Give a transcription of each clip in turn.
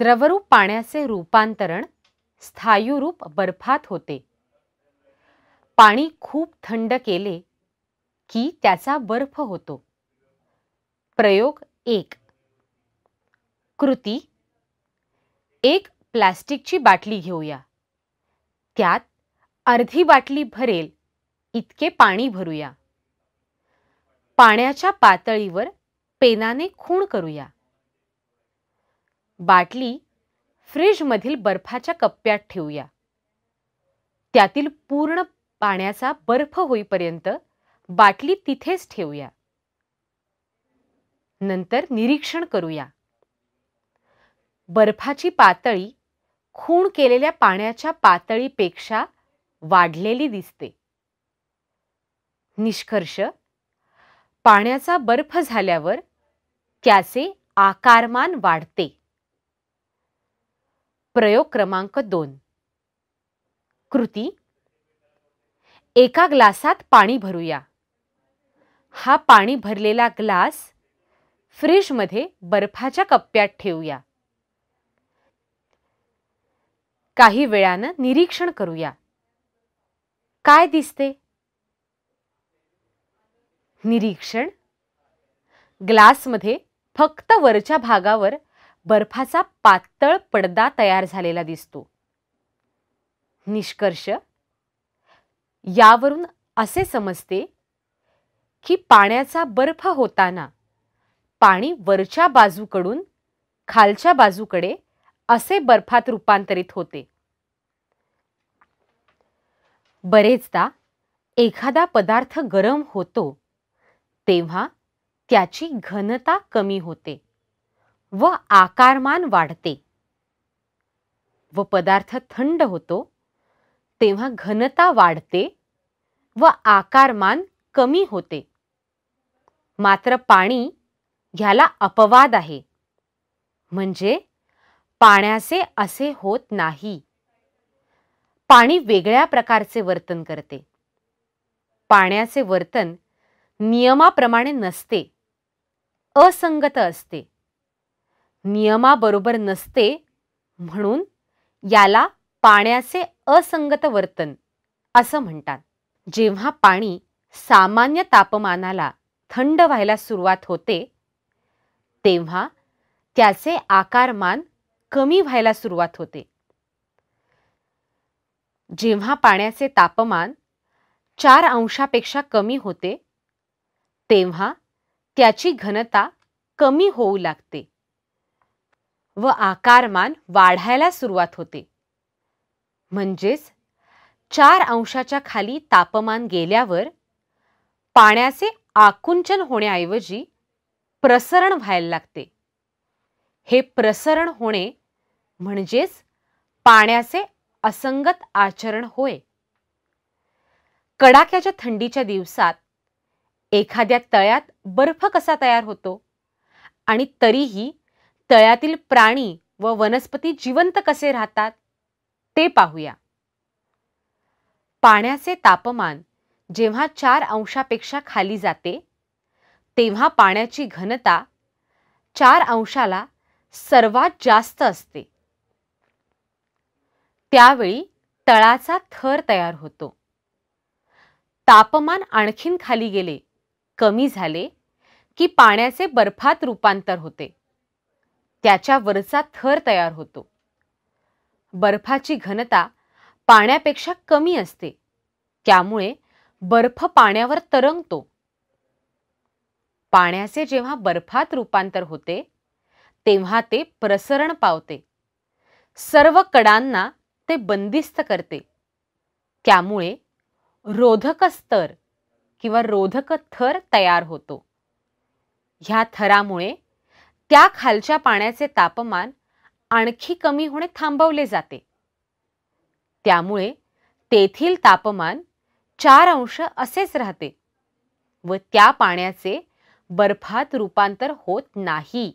द्रवरूप पाण्याचे रूपांतरण स्थायुरूप बर्फात होते पाणी खूप थंड केले की त्याचा बर्फ होतो प्रयोग एक कृती एक प्लास्टिकची बाटली घेऊया त्यात अर्धी बाटली भरेल इतके पाणी भरूया पाण्याच्या पातळीवर पेनाने खूण करूया बाटली फ्रीजमधील बर्फाच्या कप्प्यात ठेवूया त्यातील पूर्ण पाण्याचा बर्फ होईपर्यंत बाटली तिथेच ठेवूया नंतर निरीक्षण करूया बर्फाची पातळी खूण केलेल्या पाण्याच्या पातळीपेक्षा वाढलेली दिसते निष्कर्ष पाण्याचा बर्फ झाल्यावर त्याचे आकारमान वाढते प्रयोग क्रमांक दोन कृती एका ग्लासात पाणी भरूया हा पाणी भरलेला ग्लास फ्रीजमध्ये बर्फाच्या कप्प्यात ठेवूया काही वेळानं निरीक्षण करूया काय दिसते निरीक्षण ग्लासमध्ये फक्त वरच्या भागावर बर्फाचा पातळ पडदा तयार झालेला दिसतो निष्कर्ष यावरून असे समजते की पाण्याचा बर्फ होताना पाणी वरच्या बाजूकडून खालच्या बाजूकडे असे बर्फात रूपांतरित होते बरेचदा एखादा पदार्थ गरम होतो तेव्हा त्याची घनता कमी होते व आकारमान वाढते व पदार्थ थंड होतो तेव्हा घनता वाढते व आकारमान कमी होते मात्र पाणी ह्याला अपवाद आहे म्हणजे पाण्याचे असे होत नाही पाणी वेगळ्या प्रकारचे वर्तन करते पाण्याचे वर्तन नियमाप्रमाणे नसते असंगत असते नियमाबरोबर नसते म्हणून याला पाण्याचे असंगत वर्तन असं म्हणतात जेव्हा पाणी सामान्य तापमानाला थंड व्हायला सुरुवात होते तेव्हा त्याचे आकारमान कमी व्हायला सुरुवात होते जेव्हा पाण्याचे तापमान चार अंशापेक्षा कमी होते तेव्हा त्याची घनता कमी होऊ लागते व आकारमान वाढायला सुरुवात होते म्हणजेच चार अंशाच्या खाली तापमान गेल्यावर पाण्याचे आकुंचन होण्याऐवजी प्रसरण व्हायला लागते हे प्रसरण होणे म्हणजेच पाण्याचे असंगत आचरण होय कडाक्याच्या थंडीच्या दिवसात एखाद्या तळ्यात बर्फ कसा तयार होतो आणि तरीही तळ्यातील प्राणी व वनस्पती जिवंत कसे राहतात ते पाहूया पाण्याचे तापमान जेव्हा चार अंशापेक्षा खाली जाते तेव्हा पाण्याची घनता चार अंशाला सर्वात जास्त असते त्यावेळी तळाचा थर तयार होतो तापमान आणखीन खाली गेले कमी झाले की पाण्याचे बर्फात रूपांतर होते त्याच्यावरचा थर तयार होतो बर्फाची घनता पाण्यापेक्षा कमी असते त्यामुळे बर्फ पाण्यावर तरंगतो पाण्याचे जेव्हा बर्फात रूपांतर होते तेव्हा ते प्रसरण पावते सर्व कडांना ते बंदिस्त करते त्यामुळे रोधक स्तर किंवा रोधक थर तयार होतो ह्या थरामुळे त्या खालच्या पाण्याचे तापमान आणखी कमी होणे थांबवले जाते त्यामुळे तेथील तापमान चार अंश असेच राहते व त्या पाण्याचे बर्फात रूपांतर होत नाही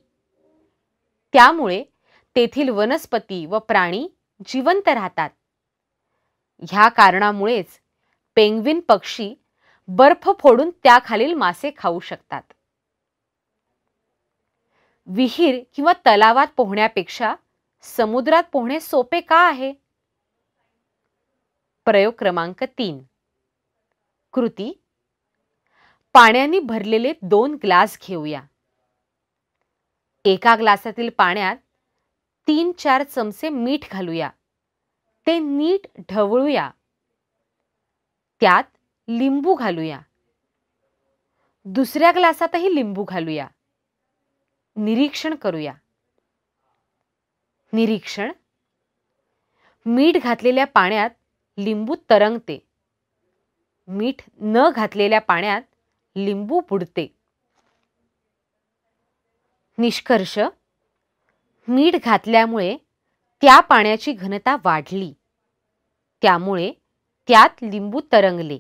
त्यामुळे तेथील वनस्पती व प्राणी जिवंत राहतात ह्या कारणामुळेच पेंग्विन पक्षी बर्फ फोडून त्याखालील मासे खाऊ शकतात विहीर किंवा तलावात पोहण्यापेक्षा समुद्रात पोहणे सोपे का आहे प्रयोग क्रमांक तीन कृती पाण्याने भरलेले दोन ग्लास घेऊया एका ग्लासातील पाण्यात तीन चार चमचे मीठ घालूया ते नीट ढवळूया त्यात लिंबू घालूया दुसऱ्या ग्लासातही लिंबू घालूया निरीक्षण करूया निरीक्षण मीठ घातलेल्या पाण्यात लिंबू तरंगते मीठ न घातलेल्या पाण्यात लिंबू बुडते निष्कर्ष मीठ घातल्यामुळे त्या पाण्याची घनता वाढली त्यामुळे त्यात लिंबू तरंगले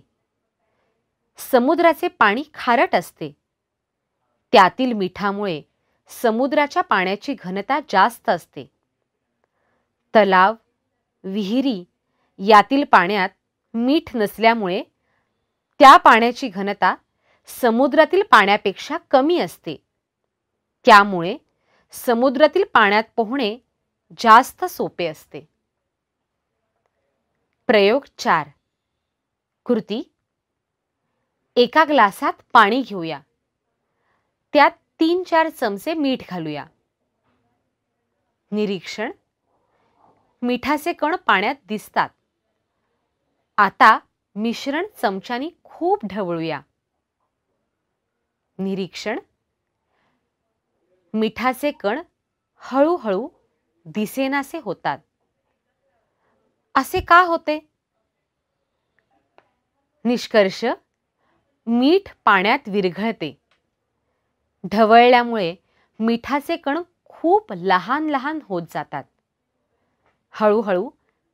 समुद्राचे पाणी खारट असते त्यातील मिठामुळे समुद्राच्या पाण्याची घनता जास्त असते तलाव विहिरी यातील पाण्यात मीठ नसल्यामुळे त्या पाण्याची घनता समुद्रातील पाण्यापेक्षा कमी असते त्यामुळे समुद्रातील पाण्यात पोहणे जास्त सोपे असते प्रयोग चार कृती एका ग्लासात पाणी घेऊया त्यात तीन चार चमचे मीठ घालूया निरीक्षण मिठाचे कण पाण्यात दिसतात आता मिश्रण चमच्यानी खूप ढवळूया निरीक्षण मिठाचे कण हळूहळू दिसेनासे होतात असे का होते निष्कर्ष मीठ पाण्यात विरघळते ढवळल्यामुळे मिठाचे कण खूप लहान लहान होत जातात हळूहळू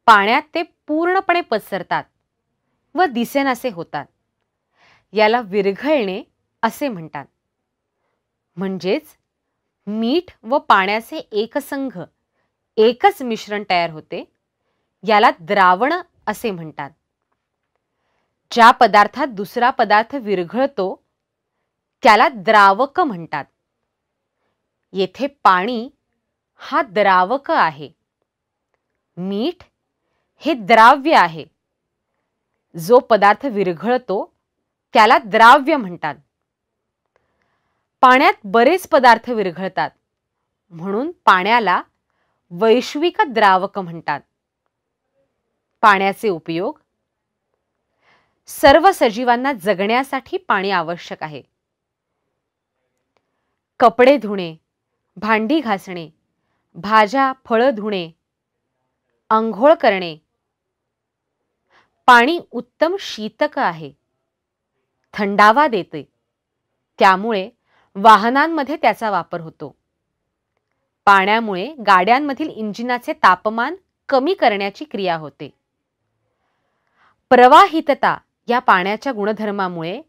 पाण्यात ते पूर्णपणे पसरतात व दिसेनासे होतात याला विरघळणे असे म्हणतात म्हणजेच मीठ व पाण्याचे एकसंघ एकच मिश्रण तयार होते याला द्रावण असे म्हणतात ज्या पदार्थात दुसरा पदार्थ विरघळतो त्याला द्रावक म्हणतात येथे पाणी हा द्रावक आहे मीठ हे द्राव्य आहे जो पदार्थ विरघळतो त्याला द्राव्य म्हणतात पाण्यात बरेच पदार्थ विरघळतात म्हणून पाण्याला वैश्विक द्रावक म्हणतात पाण्याचे उपयोग सर्व सजीवांना जगण्यासाठी पाणी आवश्यक आहे कपडे धुणे भांडी घासणे भाज्या फळं धुणे आंघोळ करणे पाणी उत्तम शीतक आहे थंडावा देते त्यामुळे वाहनांमध्ये त्याचा वापर होतो पाण्यामुळे गाड्यांमधील इंजिनाचे तापमान कमी करण्याची क्रिया होते प्रवाहितता या पाण्याच्या गुणधर्मामुळे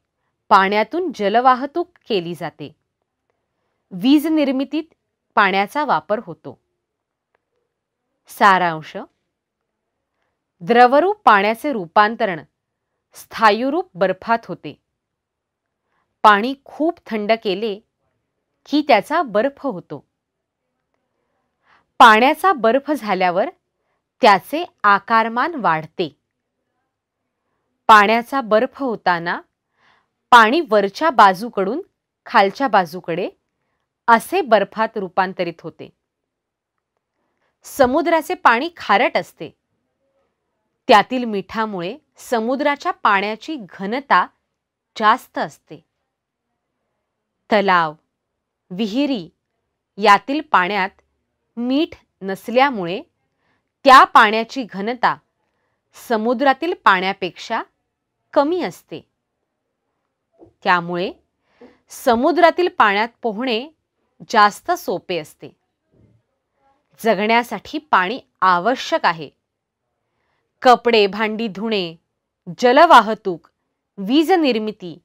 पाण्यातून जलवाहतूक केली जाते वीज निर्मितीत पाण्याचा वापर होतो सारांश द्रवरूप पाण्याचे रूपांतरण स्थायुरूप बर्फात होते पाणी खूप थंड केले की त्याचा बर्फ होतो पाण्याचा बर्फ झाल्यावर त्याचे आकारमान वाढते पाण्याचा बर्फ होताना पाणी वरच्या बाजूकडून खालच्या बाजूकडे असे बर्फात रूपांतरित होते समुद्राचे पाणी खारट असते त्यातील मिठामुळे समुद्राच्या पाण्याची घनता जास्त असते तलाव विहिरी यातील पाण्यात मीठ नसल्यामुळे त्या पाण्याची घनता समुद्रातील पाण्यापेक्षा कमी असते त्यामुळे समुद्रातील पाण्यात पोहणे जास्त सोपे असते जगण्यासाठी पाणी आवश्यक आहे कपडे भांडी धुणे जलवाहतूक वीज निर्मिती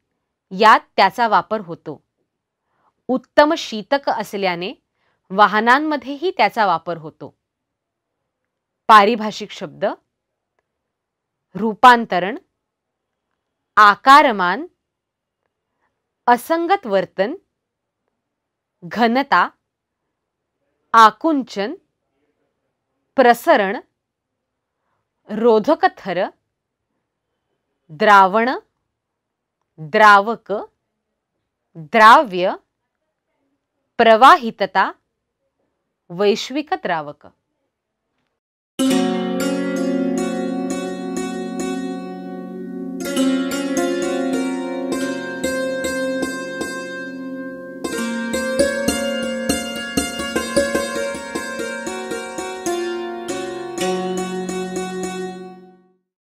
यात त्याचा वापर होतो उत्तम शीतक असल्याने वाहनांमध्येही त्याचा वापर होतो पारिभाषिक शब्द रूपांतरण आकारमान असंगत वर्तन घनता आकुंचन प्रसरण रोधकथर द्रावण द्रावक द्राव्य प्रवाहितता वैश्विक द्रावक